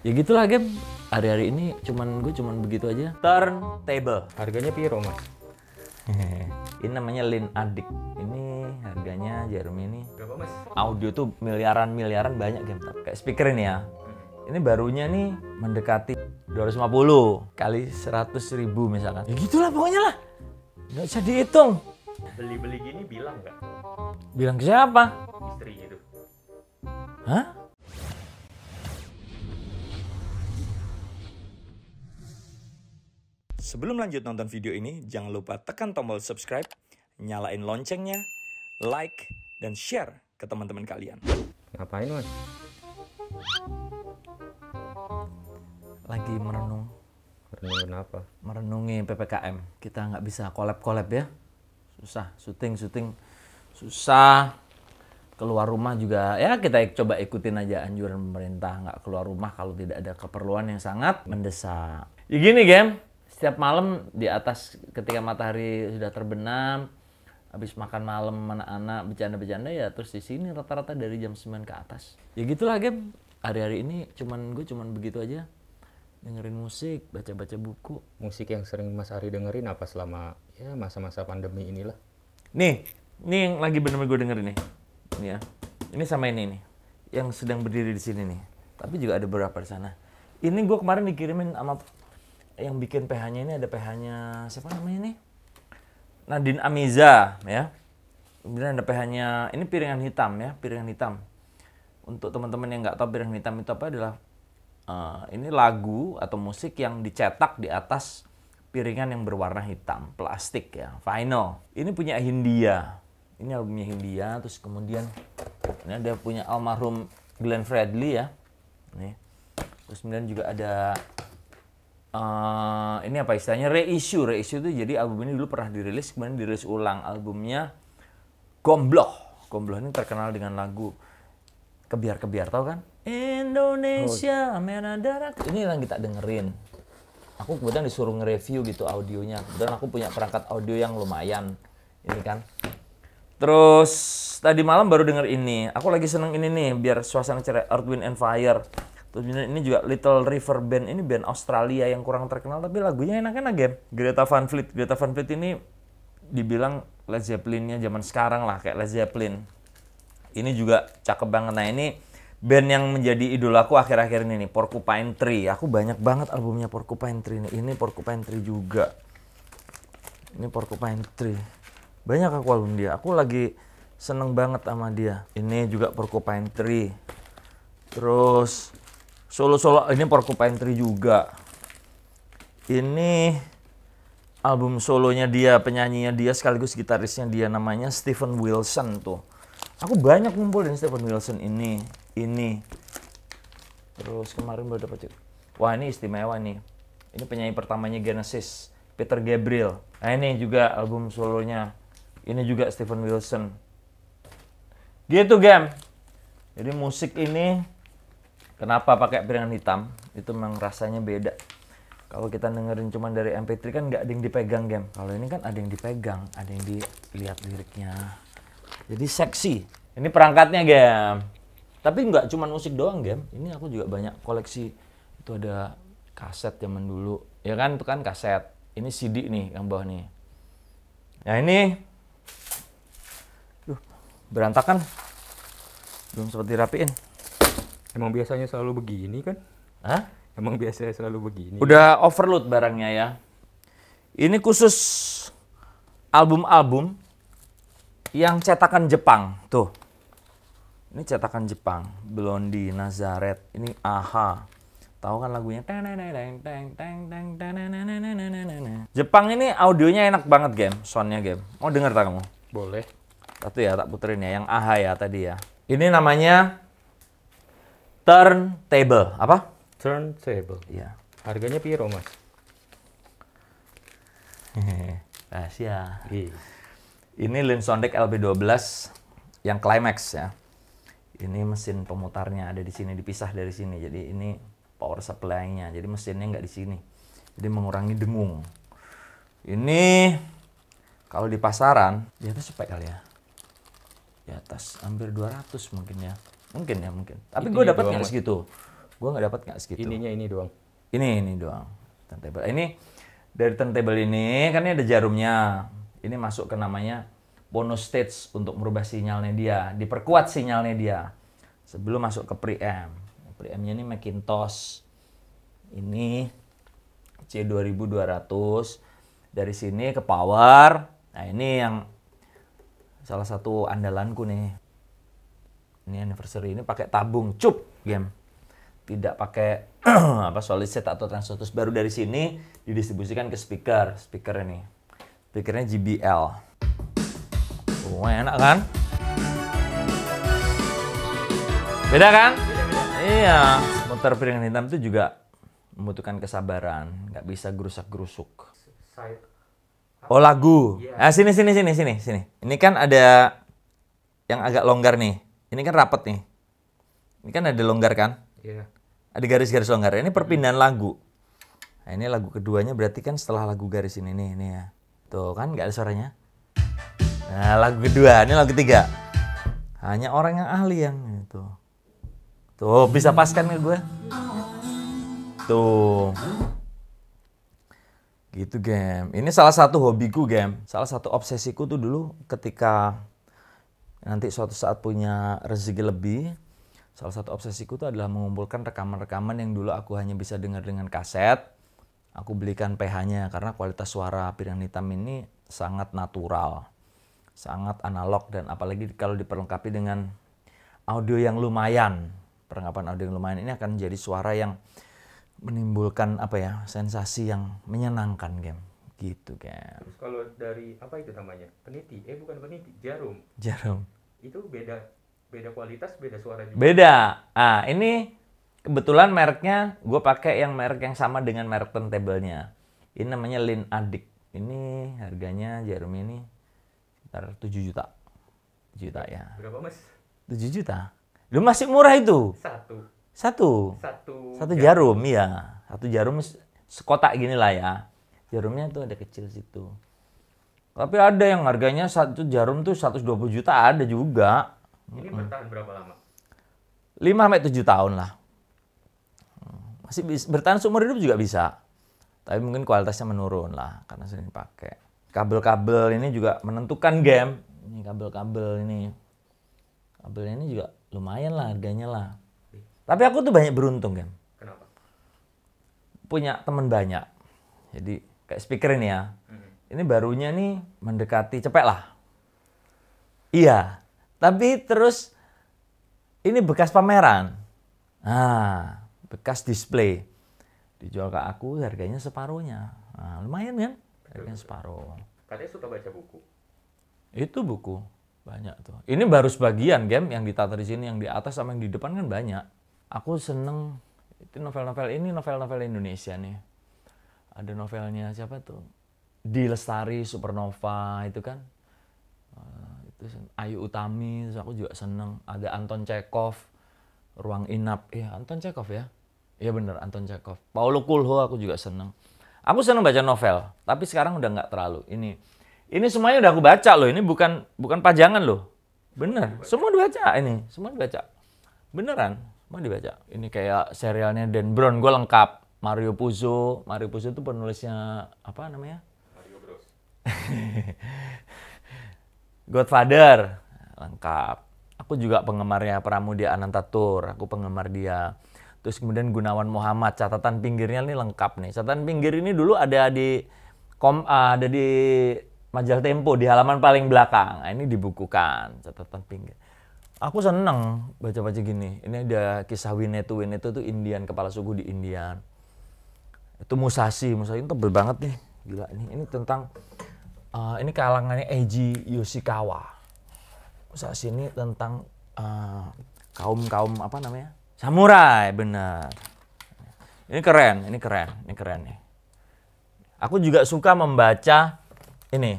ya gitulah game hari-hari ini cuman gue cuman begitu aja turn table harganya piro mas ini namanya Lin Adik ini harganya Jeremy ini berapa mas audio tuh miliaran miliaran banyak game kayak speaker ini ya ini barunya nih mendekati 250 kali 100 ribu misalkan ya gitulah pokoknya lah nggak usah dihitung beli-beli gini bilang nggak bilang ke siapa istri itu hah Sebelum lanjut nonton video ini, jangan lupa tekan tombol subscribe, nyalain loncengnya, like, dan share ke teman-teman kalian. Ngapain, Mas? Lagi merenung. Merenung apa? Merenungi PPKM. Kita nggak bisa collab-collab ya. Susah, syuting-syuting. Susah. Keluar rumah juga, ya kita coba ikutin aja anjuran pemerintah. Nggak keluar rumah kalau tidak ada keperluan yang sangat mendesak. Ya gini, Gem setiap malam di atas ketika matahari sudah terbenam habis makan malam mana anak bercanda-bercanda ya terus di sini rata-rata dari jam 9 ke atas ya gitulah game hari-hari ini cuman gue cuman begitu aja dengerin musik baca-baca buku musik yang sering Mas Ari dengerin apa selama ya masa-masa pandemi inilah nih nih yang lagi bener-bener gue dengerin nih ini ya ini sama ini nih yang sedang berdiri di sini nih tapi juga ada beberapa di sana ini gue kemarin dikirimin sama yang bikin PH-nya ini ada PH-nya siapa namanya ini Nadine Amiza ya. Kemudian ada PH-nya ini piringan hitam ya, piringan hitam. Untuk teman-teman yang nggak tahu piringan hitam itu apa adalah uh, ini lagu atau musik yang dicetak di atas piringan yang berwarna hitam, plastik ya, vinyl. Ini punya Hindia. Ini albumnya Hindia, terus kemudian ini ada punya almarhum Glenn Fredly ya. Nih. Terus kemudian juga ada uh, ini apa istilahnya reissue reissue itu jadi album ini dulu pernah dirilis kemudian dirilis ulang albumnya Gombloh Gombloh ini terkenal dengan lagu kebiar-kebiar tau kan Indonesia oh. merah darah ini yang kita dengerin aku kemudian disuruh nge-review gitu audionya kemudian aku punya perangkat audio yang lumayan ini kan terus tadi malam baru denger ini aku lagi seneng ini nih biar suasana cerah Earth Wind and Fire Terus ini juga Little River Band ini band Australia yang kurang terkenal tapi lagunya enak-enak game. Greta Van Fleet, Greta Van Fleet ini dibilang Led Zeppelinnya zaman sekarang lah kayak Led Zeppelin. Ini juga cakep banget. Nah ini band yang menjadi idolaku akhir-akhir ini nih Porcupine Tree. Aku banyak banget albumnya Porcupine Tree nih. Ini Porcupine Tree juga. Ini Porcupine Tree. Banyak aku album dia. Aku lagi seneng banget sama dia. Ini juga Porcupine Tree. Terus solo-solo ini Porcupine Tree juga. Ini album solonya dia, penyanyinya dia sekaligus gitarisnya dia namanya Stephen Wilson tuh. Aku banyak ngumpulin Stephen Wilson ini, ini. Terus kemarin baru dapat Wah, ini istimewa nih. Ini penyanyi pertamanya Genesis, Peter Gabriel. Nah, ini juga album solonya. Ini juga Stephen Wilson. Gitu, game. Jadi musik ini Kenapa pakai piringan hitam? Itu memang rasanya beda. Kalau kita dengerin cuma dari MP3 kan nggak ada yang dipegang game. Kalau ini kan ada yang dipegang, ada yang dilihat liriknya. Jadi seksi. Ini perangkatnya game. Tapi nggak cuma musik doang game. Ini aku juga banyak koleksi. Itu ada kaset zaman dulu. Ya kan itu kan kaset. Ini CD nih yang bawah nih. Nah ini Duh, berantakan. Belum seperti dirapiin. Emang biasanya selalu begini kan? Hah? Emang biasanya selalu begini. Udah ya? overload barangnya ya. Ini khusus album-album yang cetakan Jepang tuh. Ini cetakan Jepang, Blondie, Nazareth, ini Aha. Tahu kan lagunya? Jepang ini audionya enak banget game, soundnya game. Mau denger tak kamu? Boleh. Satu ya tak puterin ya, yang Aha ya tadi ya. Ini namanya Turn table apa Turn table. ya harganya piro mas rahasia iya. ini lens Sondek LB12 yang Climax ya ini mesin pemutarnya ada di sini dipisah dari sini jadi ini power supply-nya jadi mesinnya nggak di sini jadi mengurangi dengung ini kalau di pasaran di atas spek kali ya di atas hampir 200 mungkin ya Mungkin ya mungkin. Tapi gue dapat nggak segitu. Gue nggak dapat nggak segitu. Ininya ini doang. Ini ini doang. Turntable. Ini dari turntable ini kan ini ada jarumnya. Ini masuk ke namanya bonus stage untuk merubah sinyalnya dia, diperkuat sinyalnya dia sebelum masuk ke preamp. Preampnya ini Macintosh. Ini C2200 dari sini ke power. Nah, ini yang salah satu andalanku nih ini anniversary ini pakai tabung cup game tidak pakai apa solid set atau transistor baru dari sini didistribusikan ke speaker speaker ini speakernya JBL oh, enak kan beda kan beda, beda. iya motor piringan hitam itu juga membutuhkan kesabaran nggak bisa gerusak gerusuk oh lagu yeah. Iya. nah, sini sini sini sini sini ini kan ada yang agak longgar nih ini kan rapet nih. Ini kan ada longgar kan? Iya. Yeah. Ada garis-garis longgar. Ini iya. perpindahan hmm. lagu. Nah, ini lagu keduanya berarti kan setelah lagu garis ini nih, ini ya. Tuh kan nggak ada suaranya. Nah, lagu kedua, ini lagu ketiga. Hanya orang yang ahli yang itu. Tuh, bisa paskan kan ke gue? Tuh. Gitu, game. Ini salah satu hobiku, game. Salah satu obsesiku tuh dulu ketika nanti suatu saat punya rezeki lebih salah satu obsesiku itu adalah mengumpulkan rekaman-rekaman yang dulu aku hanya bisa dengar dengan kaset aku belikan PH-nya karena kualitas suara piring hitam ini sangat natural sangat analog dan apalagi kalau diperlengkapi dengan audio yang lumayan perlengkapan audio yang lumayan ini akan menjadi suara yang menimbulkan apa ya sensasi yang menyenangkan game gitu kan terus kalau dari apa itu namanya peniti eh bukan peniti jarum jarum itu beda beda kualitas beda suara juga beda ah ini kebetulan mereknya gue pakai yang merek yang sama dengan merek turntablenya ini namanya Lin Adik ini harganya jarum ini sekitar tujuh juta 7 juta ya berapa mas tujuh juta lu masih murah itu satu satu satu, satu jarum, jarum ya satu jarum sekotak gini lah ya jarumnya tuh ada kecil situ tapi ada yang harganya satu jarum tuh 120 juta ada juga ini bertahan berapa lama 5 sampai 7 tahun lah masih bisa, bertahan seumur hidup juga bisa tapi mungkin kualitasnya menurun lah karena sering pakai kabel-kabel ini juga menentukan game ini kabel-kabel ini kabel ini juga lumayan lah harganya lah tapi aku tuh banyak beruntung kan? kenapa punya temen banyak jadi kayak speaker ini ya. Hmm. Ini barunya nih mendekati cepet lah. Iya. Tapi terus ini bekas pameran. Nah, bekas display. Dijual ke aku harganya separuhnya. Nah, lumayan kan? Harganya separuh. Katanya suka baca buku. Itu buku banyak tuh. Ini baru sebagian game yang ditata di sini, yang di atas sama yang di depan kan banyak. Aku seneng itu novel-novel ini novel-novel Indonesia nih ada novelnya siapa tuh di Lestari Supernova itu kan uh, itu Ayu Utami aku juga seneng ada Anton Chekov Ruang Inap ya Anton Chekov ya iya bener Anton Chekov Paulo kulho aku juga seneng aku seneng baca novel tapi sekarang udah nggak terlalu ini ini semuanya udah aku baca loh ini bukan bukan pajangan loh bener semua dibaca ini semua dibaca beneran semua dibaca ini kayak serialnya Dan Brown gue lengkap Mario Puzo, Mario Puzo itu penulisnya apa namanya? Mario Bros. Godfather, lengkap. Aku juga penggemarnya Pramudia Anantatur, aku penggemar dia. Terus kemudian Gunawan Muhammad, catatan pinggirnya ini lengkap nih. Catatan pinggir ini dulu ada di kom, ah, ada di majalah Tempo di halaman paling belakang. Nah, ini dibukukan catatan pinggir aku seneng baca-baca gini. Ini ada kisah Winnetou. Winnetou itu Indian, kepala suku di Indian itu Musashi Musashi itu tebel banget nih gila ini ini tentang uh, ini kalangannya Eiji Yoshikawa Musashi ini tentang uh, eh, kaum kaum apa namanya samurai bener ini keren ini keren ini keren nih aku juga suka membaca ini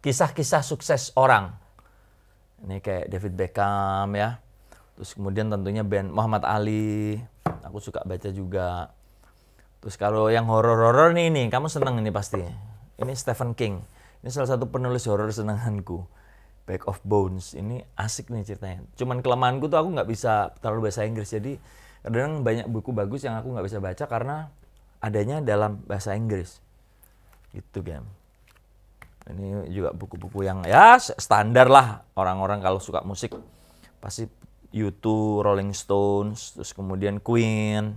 kisah-kisah sukses orang ini kayak David Beckham ya terus kemudian tentunya Ben Muhammad Ali aku suka baca juga Terus kalau yang horor-horor nih nih, kamu seneng ini pasti Ini Stephen King. Ini salah satu penulis horor senenganku. Back of Bones. Ini asik nih ceritanya. Cuman kelemahanku tuh aku nggak bisa terlalu bahasa Inggris. Jadi kadang banyak buku bagus yang aku nggak bisa baca karena adanya dalam bahasa Inggris. Gitu kan. Ini juga buku-buku yang ya standar lah orang-orang kalau suka musik pasti YouTube Rolling Stones, terus kemudian Queen,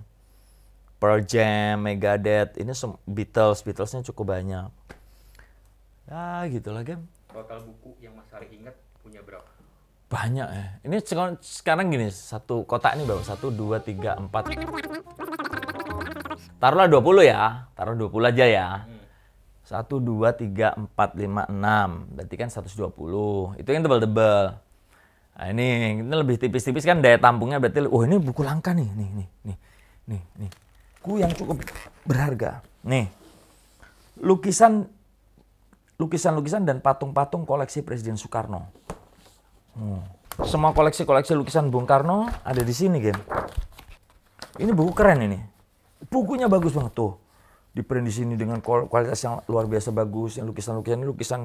Pearl Jam, Megadeth, ini Beatles, Beatlesnya cukup banyak. Ya gitulah game. Total buku yang Mas Hari ingat punya berapa? Banyak ya. Eh. Ini sekarang sekarang gini, satu kotak ini bawa satu, dua, tiga, empat. Taruhlah 20 ya, taruh 20 aja ya. Hmm. 1, 2, 3, 4, 5, 6. Berarti kan 120. Itu yang tebal-tebal. Nah, ini, ini lebih tipis-tipis kan daya tampungnya berarti, oh ini buku langka nih, nih, nih, nih, nih, nih. Buku yang cukup berharga. Nih, lukisan lukisan-lukisan dan patung-patung koleksi Presiden Soekarno. Hmm. Semua koleksi-koleksi lukisan Bung Karno ada di sini, game. Ini buku keren ini. Bukunya bagus banget tuh. Diprint di sini dengan kualitas yang luar biasa bagus. Yang lukisan-lukisan ini lukisan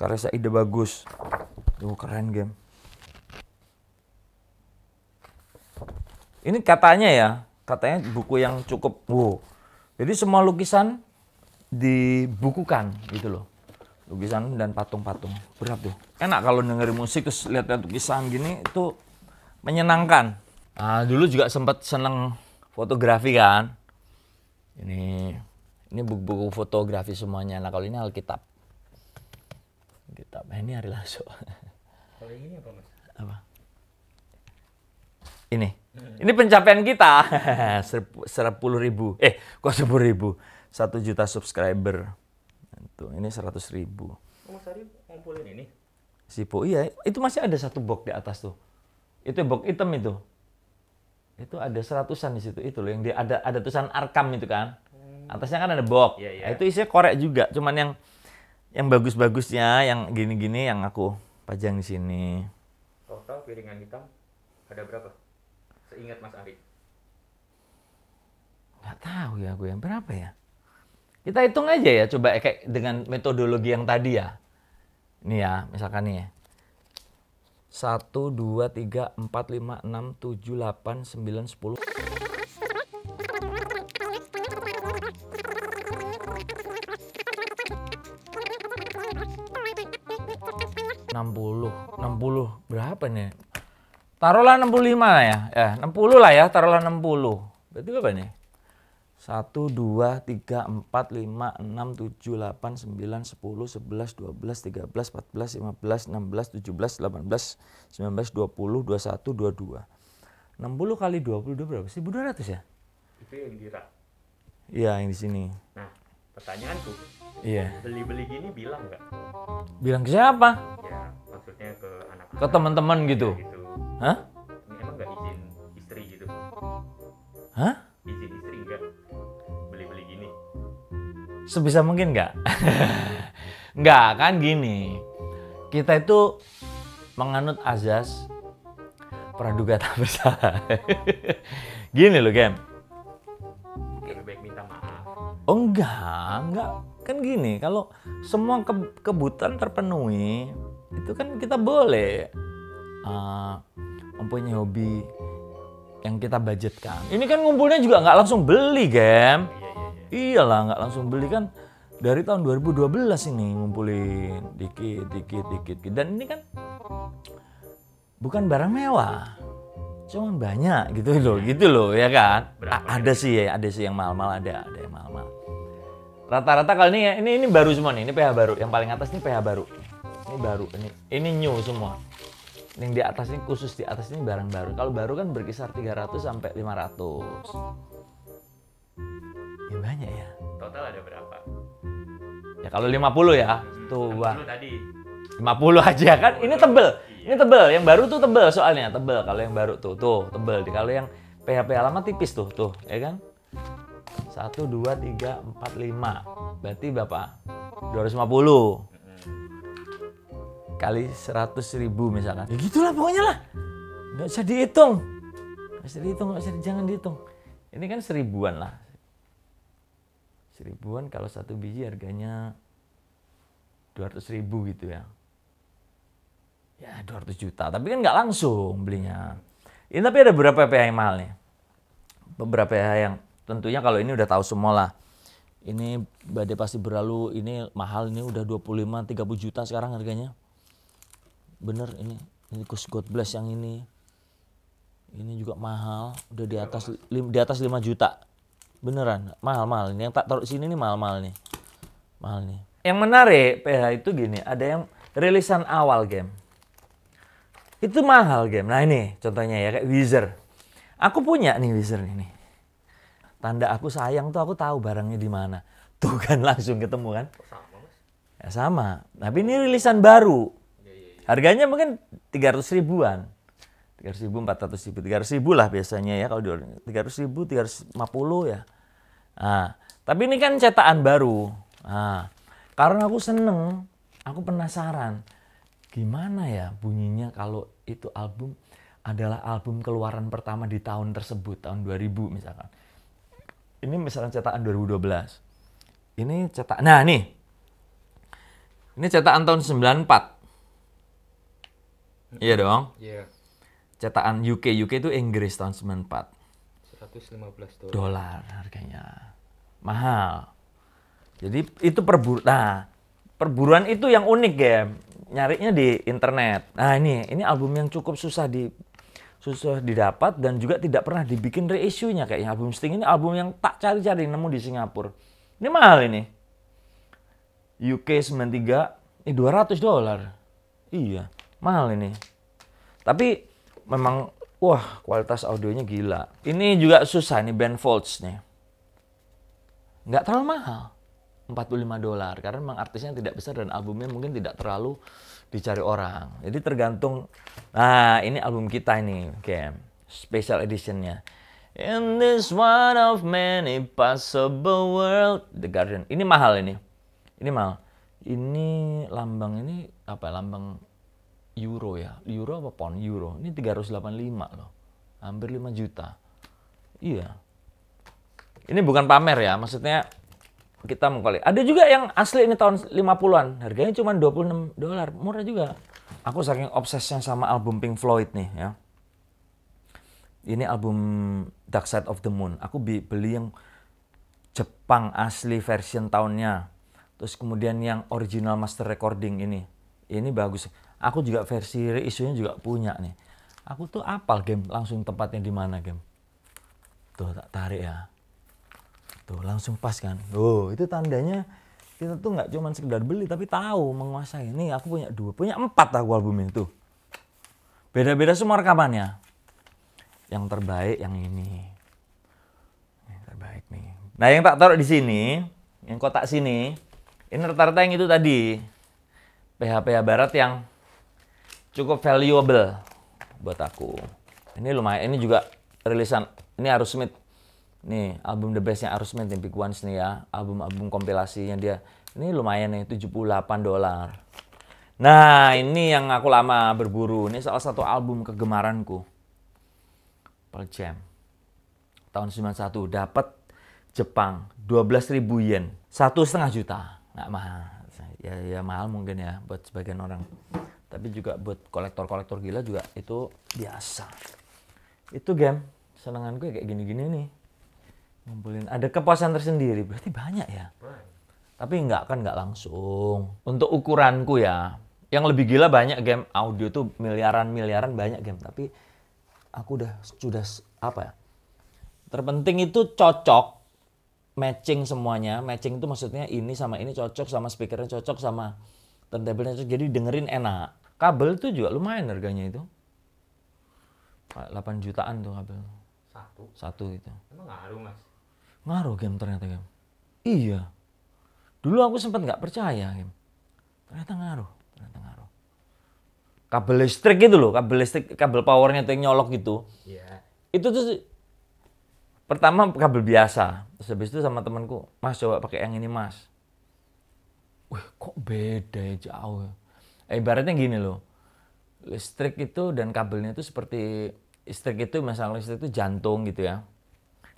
karya ide bagus. Tuh keren, game. Ini katanya ya, katanya buku yang cukup wow. Jadi semua lukisan dibukukan gitu loh. Lukisan dan patung-patung. Berat tuh. Enak kalau dengerin musik terus lihat-lihat lukisan gini itu menyenangkan. Nah, dulu juga sempat seneng fotografi kan. Ini ini buku-buku fotografi semuanya. Nah, kalau ini Alkitab. Alkitab. Eh, ini hari langsung Kalau ini apa, Mas? Apa? Ini. Ini pencapaian kita. 10 ribu. Eh, kok 10 ribu? 1 juta subscriber. Tuh, ini 100 ribu. Mas oh, Ari ngumpulin ini? Sipo, iya. Itu masih ada satu box di atas tuh. Itu box hitam itu. Itu ada seratusan di situ. Itu loh yang di, ada ada tulisan Arkam itu kan. Hmm. Atasnya kan ada box. Yeah, yeah. Nah, itu isinya korek juga. Cuman yang yang bagus-bagusnya, yang gini-gini yang aku pajang di sini. Total piringan hitam ada berapa? Seingat Mas Ari? Nggak tahu ya gue, yang berapa ya? Kita hitung aja ya, coba ya, kayak dengan metodologi yang tadi ya. Ini ya, misalkan nih ya. 1, 2, 3, 4, 5, 6, 7, 8, 9, 10. enam puluh enam puluh berapa nih Taruhlah 65 lah ya. Ya, 60 lah ya, taruhlah 60. Berarti berapa ini? 1, 2, 3, 4, 5, 6, 7, 8, 9, 10, 11, 12, 13, 14, 15, 16, 17, 18, 19, 20, 21, 22. 60 kali 22 berapa? 1200 ya? Itu yang di rak. Iya, yang di sini. Nah, pertanyaanku. Iya. Beli-beli gini bilang nggak? Bilang ke siapa? Ya, maksudnya ke anak-anak. Ke teman-teman gitu. Ya, gitu. Hah? Emang gak izin istri gitu? Hah? Izin istri enggak beli-beli gini? Sebisa mungkin nggak? nggak kan gini. Kita itu menganut azas praduga tak bersalah. gini loh, Gem. Lebih baik minta maaf. Oh enggak, enggak. Kan gini, kalau semua ke kebutuhan terpenuhi, itu kan kita boleh uh, mempunyai hobi yang kita budgetkan. Ini kan ngumpulnya juga nggak langsung beli, gem. Iya, iya, iya. Iyalah nggak langsung beli kan dari tahun 2012 ini ngumpulin dikit, dikit, dikit. dikit. Dan ini kan bukan barang mewah, cuman banyak gitu iya, loh, iya. gitu loh ya kan. Berapa, ada sih ya, ada sih yang mahal-mahal ada, ada yang mahal-mahal. Rata-rata kali ini ya, ini ini baru semua nih, ini PH baru. Yang paling atas ini PH baru. Ini baru, ini ini new semua yang di atas ini khusus di atas ini barang baru kalau baru kan berkisar 300 sampai 500 ya banyak ya total ada berapa ya kalau 50 ya hmm, tuh wah tadi 50 aja kan 50. ini tebel iya. ini tebel yang baru tuh tebel soalnya tebel kalau yang baru tuh tuh tebel kalau yang PHP lama tipis tuh tuh ya kan 1 2 3 4 5 berarti Bapak 250 kali seratus ribu misalkan. Ya gitulah pokoknya lah. Nggak usah dihitung. Nggak usah dihitung, nggak usah, jangan dihitung. Ini kan seribuan lah. Seribuan kalau satu biji harganya dua ratus ribu gitu ya. Ya dua ratus juta, tapi kan nggak langsung belinya. Ini tapi ada beberapa PH yang mahal nih. Beberapa PH yang tentunya kalau ini udah tahu semua lah ini badai pasti berlalu ini mahal ini udah 25 30 juta sekarang harganya bener ini ini Gus God bless yang ini ini juga mahal udah di atas lim, di atas 5 juta beneran mahal mahal ini yang tak taruh sini nih mahal mahal nih mahal nih yang menarik PH itu gini ada yang rilisan awal game itu mahal game nah ini contohnya ya kayak Wizard aku punya nih Wizard ini tanda aku sayang tuh aku tahu barangnya di mana tuh kan langsung ketemu kan sama ya, sama tapi ini rilisan baru Harganya mungkin 300 ribuan. 300 ribu, 400 ribu, 300 ribu lah biasanya ya kalau di 300 ribu, 350 ya. Nah, tapi ini kan cetakan baru. Nah, karena aku seneng, aku penasaran. Gimana ya bunyinya kalau itu album adalah album keluaran pertama di tahun tersebut, tahun 2000 misalkan. Ini misalnya cetakan 2012. Ini cetak, nah nih. Ini cetakan tahun 94. Iya dong? Iya. Yeah. Cetakan UK, UK itu Inggris tahun 94. 115 dolar. Dolar harganya. Mahal. Jadi itu perburuan. Nah, perburuan itu yang unik ya. Nyarinya di internet. Nah ini, ini album yang cukup susah di susah didapat dan juga tidak pernah dibikin reissue-nya kayaknya album Sting ini album yang tak cari-cari nemu di Singapura. Ini mahal ini. UK 93 eh 200 dolar. Iya mahal ini tapi memang wah kualitas audionya gila ini juga susah nih band Folds nih nggak terlalu mahal 45 dolar karena memang artisnya tidak besar dan albumnya mungkin tidak terlalu dicari orang jadi tergantung nah ini album kita ini oke okay. special editionnya In this one of many possible world, The Guardian. Ini mahal ini. Ini mahal. Ini lambang ini apa? Ya, lambang euro ya euro apa pon euro ini 385 loh hampir 5 juta iya ini bukan pamer ya maksudnya kita mengkali ada juga yang asli ini tahun 50-an harganya cuma 26 dolar murah juga aku saking obsesnya sama album Pink Floyd nih ya ini album Dark Side of the Moon aku beli yang Jepang asli version tahunnya terus kemudian yang original master recording ini ini bagus Aku juga versi reisunya juga punya nih. Aku tuh apal game langsung tempatnya di mana game. Tuh tak tarik ya. Tuh langsung pas kan. Oh itu tandanya kita tuh nggak cuman sekedar beli tapi tahu menguasai. Ini aku punya dua, punya empat aku album tuh. Beda-beda semua rekamannya. Yang terbaik yang ini. Yang terbaik nih. Nah yang tak taruh di sini, yang kotak sini, ini rata-rata yang itu tadi. ph Barat yang cukup valuable buat aku. Ini lumayan, ini juga rilisan, ini Arus Smith. Nih, album The best Bestnya Arus Smith, Big Ones nih ya. Album-album kompilasinya dia. Ini lumayan nih, 78 dolar. Nah, ini yang aku lama berburu. Ini salah satu album kegemaranku. Pearl Jam. Tahun 91, dapat Jepang, 12.000 yen. Satu setengah juta. Nggak mahal. Ya, ya mahal mungkin ya buat sebagian orang tapi juga buat kolektor-kolektor gila juga itu biasa itu game senangan gue kayak gini-gini nih ngumpulin ada kepuasan tersendiri berarti banyak ya tapi nggak kan nggak langsung untuk ukuranku ya yang lebih gila banyak game audio tuh miliaran miliaran banyak game tapi aku udah sudah apa ya terpenting itu cocok matching semuanya matching itu maksudnya ini sama ini cocok sama speakernya cocok sama turntablenya cocok jadi dengerin enak Kabel tuh juga lumayan harganya itu. 8 jutaan tuh kabel. Satu? Satu itu. Emang ngaruh mas? Ngaruh game ternyata game. Iya. Dulu aku sempat nggak percaya game. Ternyata ngaruh. Ternyata ngaruh. Kabel listrik gitu loh, kabel listrik, kabel powernya tuh yang nyolok gitu. Iya. Yeah. Itu tuh pertama kabel biasa. Terus habis itu sama temanku, mas coba pakai yang ini mas. Wih kok beda ya jauh ya? Eh, ibaratnya gini loh listrik itu dan kabelnya itu seperti listrik itu misalnya listrik itu jantung gitu ya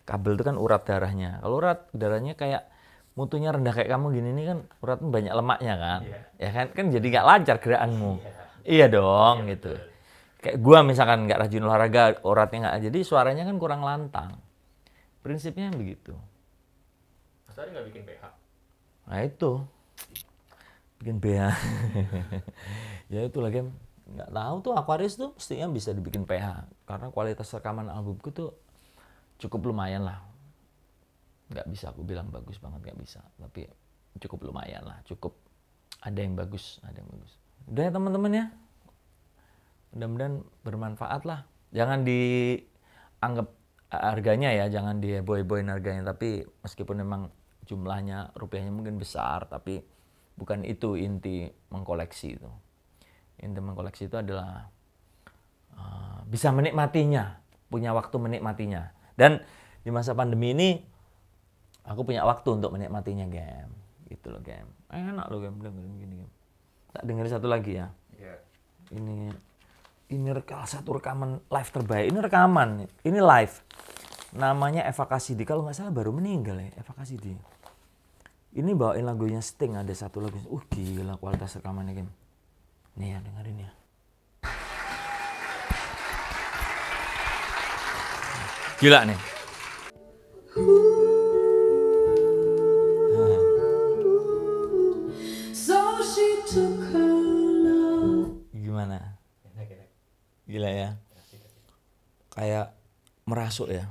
kabel itu kan urat darahnya kalau urat darahnya kayak mutunya rendah kayak kamu gini nih kan urat banyak lemaknya kan yeah. ya kan kan jadi nggak lancar gerakanmu yeah. iya dong yeah, gitu betul. kayak gua misalkan nggak rajin olahraga uratnya nggak jadi suaranya kan kurang lantang prinsipnya begitu Mas Ari nggak bikin PH nah itu bikin pH ya itu lagi nggak tahu tuh Aquarius tuh mestinya bisa dibikin pH karena kualitas rekaman albumku tuh cukup lumayan lah nggak bisa aku bilang bagus banget nggak bisa tapi cukup lumayan lah cukup ada yang bagus ada yang bagus udah ya teman-teman ya mudah-mudahan bermanfaat lah jangan dianggap eh, harganya ya jangan diheboh-hebohin harganya tapi meskipun memang jumlahnya rupiahnya mungkin besar tapi bukan itu inti mengkoleksi itu inti mengkoleksi itu adalah uh, bisa menikmatinya punya waktu menikmatinya dan di masa pandemi ini aku punya waktu untuk menikmatinya game gitu loh game enak loh game dengerin gini tak dengerin satu lagi ya yeah. ini ini rekaman satu rekaman live terbaik ini rekaman ini live namanya Eva Kasidi kalau nggak salah baru meninggal ya Eva Kasidi ini bawain lagunya Sting ada satu lagu uh gila kualitas rekamannya game nih ya dengerin ya gila nih gimana gila ya kayak merasuk ya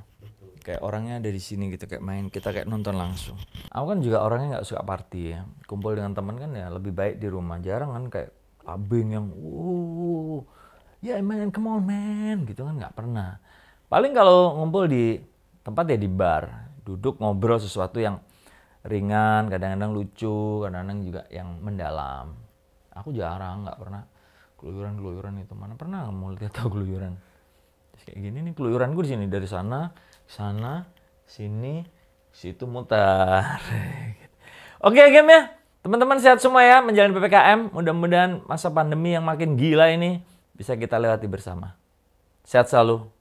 kayak orangnya ada di sini gitu kayak main kita kayak nonton langsung aku kan juga orangnya nggak suka party ya kumpul dengan teman kan ya lebih baik di rumah jarang kan kayak abeng yang uh ya yeah, man come on man gitu kan nggak pernah paling kalau ngumpul di tempat ya di bar duduk ngobrol sesuatu yang ringan kadang-kadang lucu kadang-kadang juga yang mendalam aku jarang nggak pernah keluyuran keluyuran itu mana pernah mau lihat tahu keluyuran kayak gini nih keluyuran gue di sini dari sana sana sini situ mutar oke okay, game ya teman-teman sehat semua ya menjalani ppkm mudah-mudahan masa pandemi yang makin gila ini bisa kita lewati bersama sehat selalu